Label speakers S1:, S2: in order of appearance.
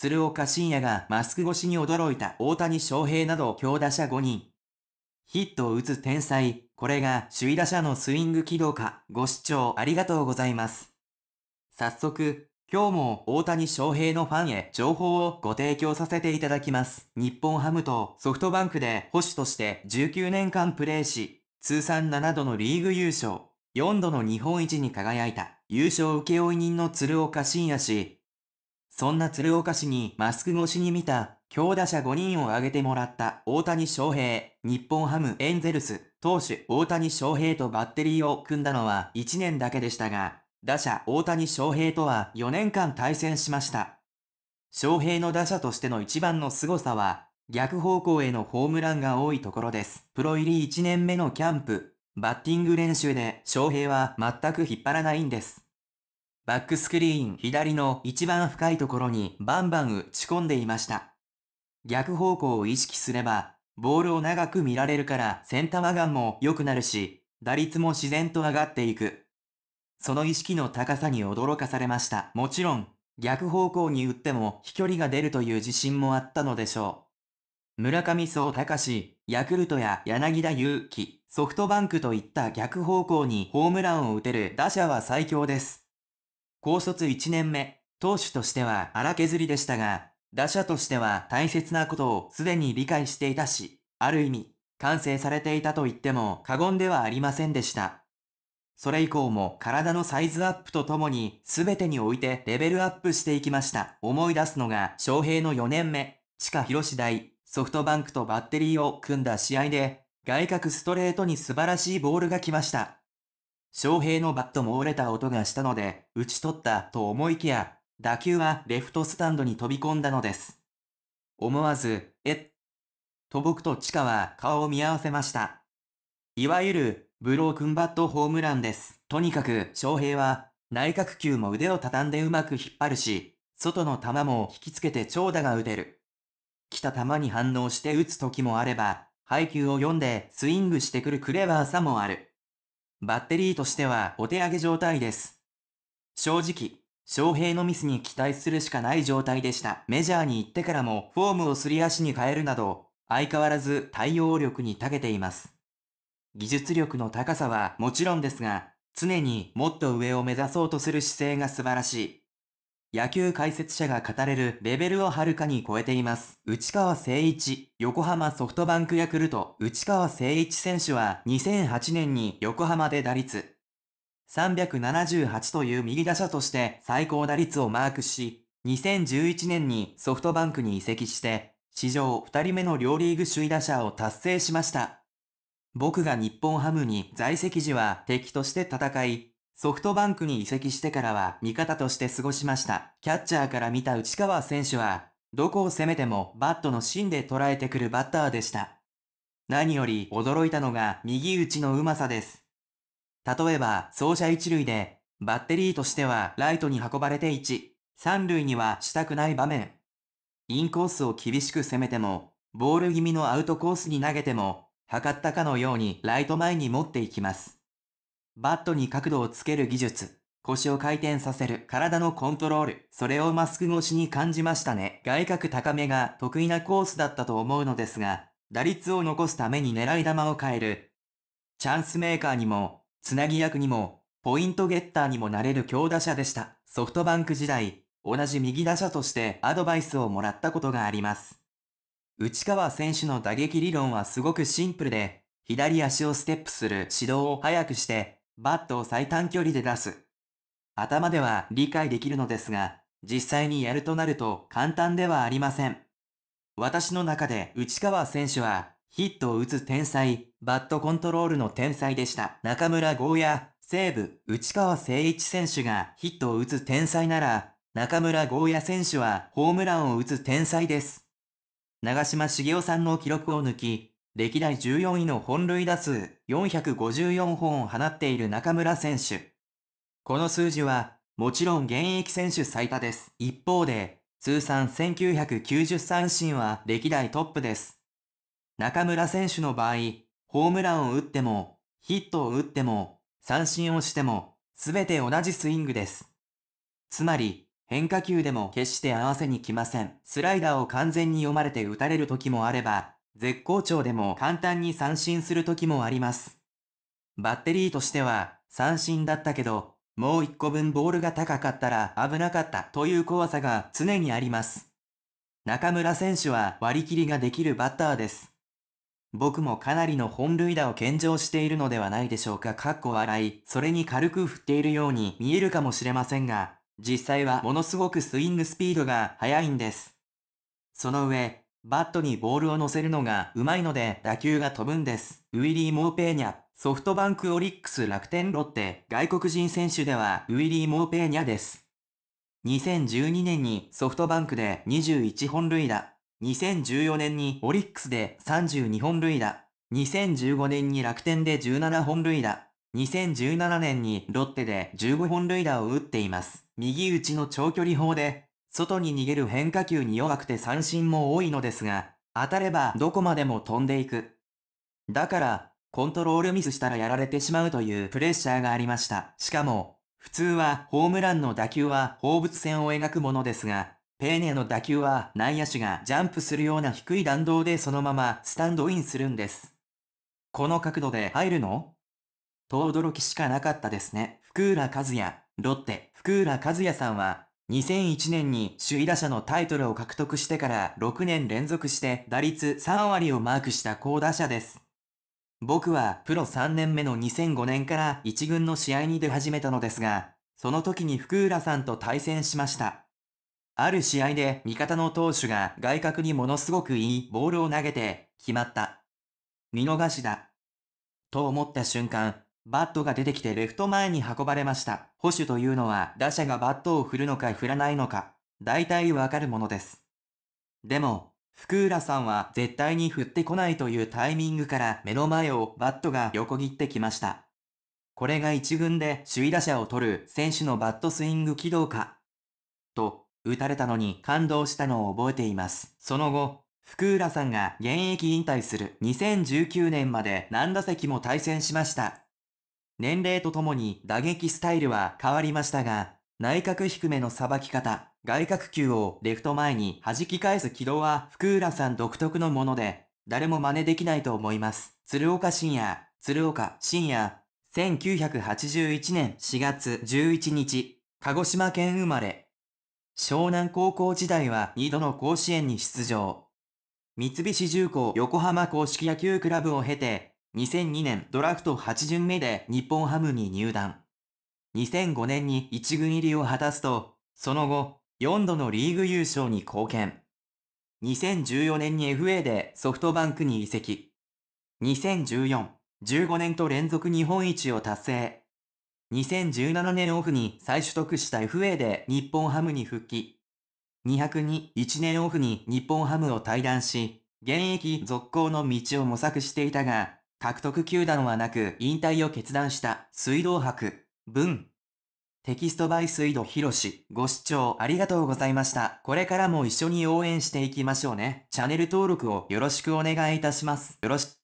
S1: 鶴岡慎也がマスク越しに驚いた大谷翔平など強打者5人。ヒットを打つ天才、これが首位打者のスイング軌道か。ご視聴ありがとうございます。早速、今日も大谷翔平のファンへ情報をご提供させていただきます。日本ハムとソフトバンクで保守として19年間プレーし、通算7度のリーグ優勝、4度の日本一に輝いた優勝請負人の鶴岡慎也氏、そんな鶴岡市にマスク越しに見た強打者5人を挙げてもらった大谷翔平、日本ハムエンゼルス、投手大谷翔平とバッテリーを組んだのは1年だけでしたが、打者大谷翔平とは4年間対戦しました。翔平の打者としての一番の凄さは、逆方向へのホームランが多いところです。プロ入り1年目のキャンプ、バッティング練習で翔平は全く引っ張らないんです。バックスクリーン左の一番深いところにバンバン打ち込んでいました。逆方向を意識すれば、ボールを長く見られるからセンターガンも良くなるし、打率も自然と上がっていく。その意識の高さに驚かされました。もちろん、逆方向に打っても飛距離が出るという自信もあったのでしょう。村上宗隆、ヤクルトや柳田祐希、ソフトバンクといった逆方向にホームランを打てる打者は最強です。高卒1年目、投手としては荒削りでしたが、打者としては大切なことをすでに理解していたし、ある意味、完成されていたと言っても過言ではありませんでした。それ以降も体のサイズアップとともに全てにおいてレベルアップしていきました。思い出すのが翔平の4年目、地下広市大、ソフトバンクとバッテリーを組んだ試合で、外角ストレートに素晴らしいボールが来ました。翔平のバットも折れた音がしたので、打ち取ったと思いきや、打球はレフトスタンドに飛び込んだのです。思わず、えっ、と僕とチカは顔を見合わせました。いわゆる、ブロークンバットホームランです。とにかく、翔平は、内角球も腕を畳んでうまく引っ張るし、外の球も引きつけて長打が打てる。来た球に反応して打つ時もあれば、配球を読んでスイングしてくるクレバーさもある。バッテリーとしてはお手上げ状態です。正直、翔平のミスに期待するしかない状態でした。メジャーに行ってからもフォームをすり足に変えるなど、相変わらず対応力に長けています。技術力の高さはもちろんですが、常にもっと上を目指そうとする姿勢が素晴らしい。野球解説者が語れるレベルをはるかに超えています。内川誠一、横浜ソフトバンクヤクルト、内川誠一選手は2008年に横浜で打率378という右打者として最高打率をマークし、2011年にソフトバンクに移籍して、史上2人目の両リーグ首位打者を達成しました。僕が日本ハムに在籍時は敵として戦い、ソフトバンクに移籍してからは味方として過ごしました。キャッチャーから見た内川選手は、どこを攻めてもバットの芯で捉えてくるバッターでした。何より驚いたのが右打ちのうまさです。例えば、走者一塁で、バッテリーとしてはライトに運ばれて1、三塁にはしたくない場面。インコースを厳しく攻めても、ボール気味のアウトコースに投げても、測ったかのようにライト前に持っていきます。バットに角度をつける技術、腰を回転させる体のコントロール、それをマスク越しに感じましたね。外角高めが得意なコースだったと思うのですが、打率を残すために狙い球を変える。チャンスメーカーにも、つなぎ役にも、ポイントゲッターにもなれる強打者でした。ソフトバンク時代、同じ右打者としてアドバイスをもらったことがあります。内川選手の打撃理論はすごくシンプルで、左足をステップする指導を早くして、バットを最短距離で出す。頭では理解できるのですが、実際にやるとなると簡単ではありません。私の中で内川選手はヒットを打つ天才、バットコントロールの天才でした。中村豪や西武、内川誠一選手がヒットを打つ天才なら、中村豪也選手はホームランを打つ天才です。長嶋茂雄さんの記録を抜き、歴代14位の本塁打数454本を放っている中村選手。この数字はもちろん現役選手最多です。一方で通算1990三振は歴代トップです。中村選手の場合、ホームランを打っても、ヒットを打っても、三振をしても、すべて同じスイングです。つまり、変化球でも決して合わせに来ません。スライダーを完全に読まれて打たれる時もあれば、絶好調でも簡単に三振する時もあります。バッテリーとしては三振だったけど、もう一個分ボールが高かったら危なかったという怖さが常にあります。中村選手は割り切りができるバッターです。僕もかなりの本塁打を献上しているのではないでしょうか。かっこ笑い、それに軽く振っているように見えるかもしれませんが、実際はものすごくスイングスピードが速いんです。その上、バットにボールを乗せるのがうまいので打球が飛ぶんです。ウィリー・モーペーニャ。ソフトバンクオリックス楽天ロッテ外国人選手ではウィリー・モーペーニャです。2012年にソフトバンクで21本塁打。2014年にオリックスで32本塁打。2015年に楽天で17本塁打。2017年にロッテで15本塁打を打っています。右打ちの長距離砲で外に逃げる変化球に弱くて三振も多いのですが、当たればどこまでも飛んでいく。だから、コントロールミスしたらやられてしまうというプレッシャーがありました。しかも、普通はホームランの打球は放物線を描くものですが、ペーネの打球は内野手がジャンプするような低い弾道でそのままスタンドインするんです。この角度で入るのと驚きしかなかったですね。福浦和也、ロッテ、福浦和也さんは2001年に首位打者のタイトルを獲得してから6年連続して打率3割をマークした高打者です。僕はプロ3年目の2005年から1軍の試合に出始めたのですが、その時に福浦さんと対戦しました。ある試合で味方の投手が外角にものすごくいいボールを投げて決まった。見逃しだ。と思った瞬間、バットが出てきてレフト前に運ばれました。保守というのは打者がバットを振るのか振らないのか、大体わかるものです。でも、福浦さんは絶対に振ってこないというタイミングから目の前をバットが横切ってきました。これが一軍で首位打者を取る選手のバットスイング軌道か。と、打たれたのに感動したのを覚えています。その後、福浦さんが現役引退する2019年まで何打席も対戦しました。年齢とともに打撃スタイルは変わりましたが、内角低めのさばき方、外角球をレフト前に弾き返す軌道は福浦さん独特のもので、誰も真似できないと思います。鶴岡深也、鶴岡深也、1981年4月11日、鹿児島県生まれ。湘南高校時代は2度の甲子園に出場。三菱重工横浜硬式野球クラブを経て、2002年ドラフト8巡目で日本ハムに入団。2005年に1軍入りを果たすと、その後4度のリーグ優勝に貢献。2014年に FA でソフトバンクに移籍。2014、15年と連続日本一を達成。2017年オフに再取得した FA で日本ハムに復帰。202-1年オフに日本ハムを退団し、現役続行の道を模索していたが、獲得球団はなく引退を決断した水道博文テキストバイ水道博士ご視聴ありがとうございました。これからも一緒に応援していきましょうね。チャンネル登録をよろしくお願いいたします。よろしく。